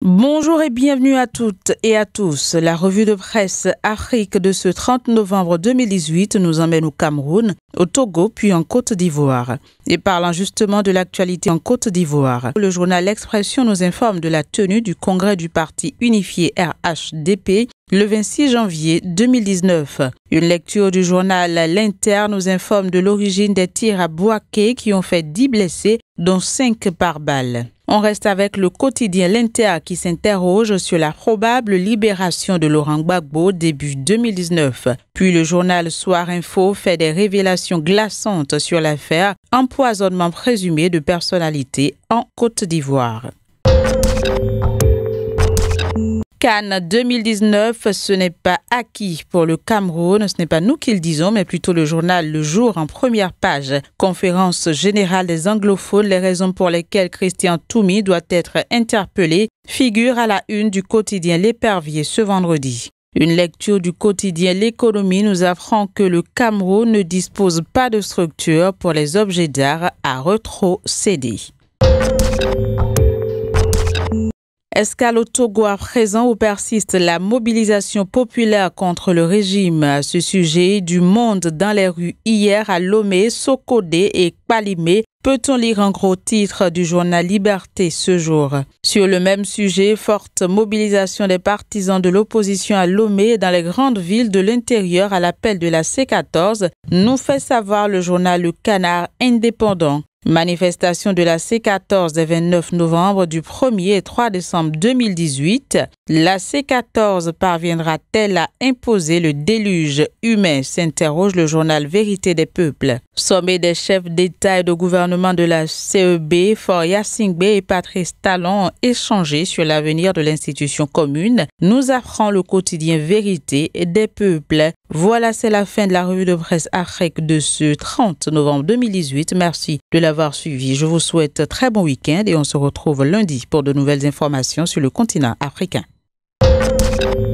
Bonjour et bienvenue à toutes et à tous. La revue de presse Afrique de ce 30 novembre 2018 nous emmène au Cameroun, au Togo puis en Côte d'Ivoire. Et parlant justement de l'actualité en Côte d'Ivoire, le journal L'Expression nous informe de la tenue du congrès du parti unifié RHDP le 26 janvier 2019. Une lecture du journal L'Inter nous informe de l'origine des tirs à Boaké qui ont fait 10 blessés, dont 5 par balle. On reste avec le quotidien L'Inter qui s'interroge sur la probable libération de Laurent Gbagbo début 2019. Puis le journal Soir Info fait des révélations glaçantes sur l'affaire empoisonnement présumé de personnalités en Côte d'Ivoire. Cannes 2019, ce n'est pas acquis pour le Cameroun, ce n'est pas nous qui le disons, mais plutôt le journal Le Jour en première page. Conférence générale des anglophones, les raisons pour lesquelles Christian Toumi doit être interpellé figure à la une du quotidien L'Épervier ce vendredi. Une lecture du quotidien L'économie nous apprend que le Cameroun ne dispose pas de structure pour les objets d'art à retrocéder. Est-ce Togo à présent ou persiste la mobilisation populaire contre le régime. À ce sujet, du monde dans les rues hier à Lomé, Sokodé et Palimé peut-on lire un gros titre du journal Liberté ce jour. Sur le même sujet, forte mobilisation des partisans de l'opposition à Lomé dans les grandes villes de l'intérieur à l'appel de la C14 nous fait savoir le journal Le Canard indépendant. Manifestation de la C14 et 29 novembre du 1er et 3 décembre 2018. La C14 parviendra-t-elle à imposer le déluge humain s'interroge le journal Vérité des peuples. Sommet des chefs d'État et de gouvernement de la CEB, Foria Singbe et Patrice Talon ont échangé sur l'avenir de l'institution commune, nous apprend le quotidien Vérité des peuples. Voilà, c'est la fin de la revue de presse Afrique de ce 30 novembre 2018. Merci de l'avoir suivi. Je vous souhaite très bon week-end et on se retrouve lundi pour de nouvelles informations sur le continent africain. you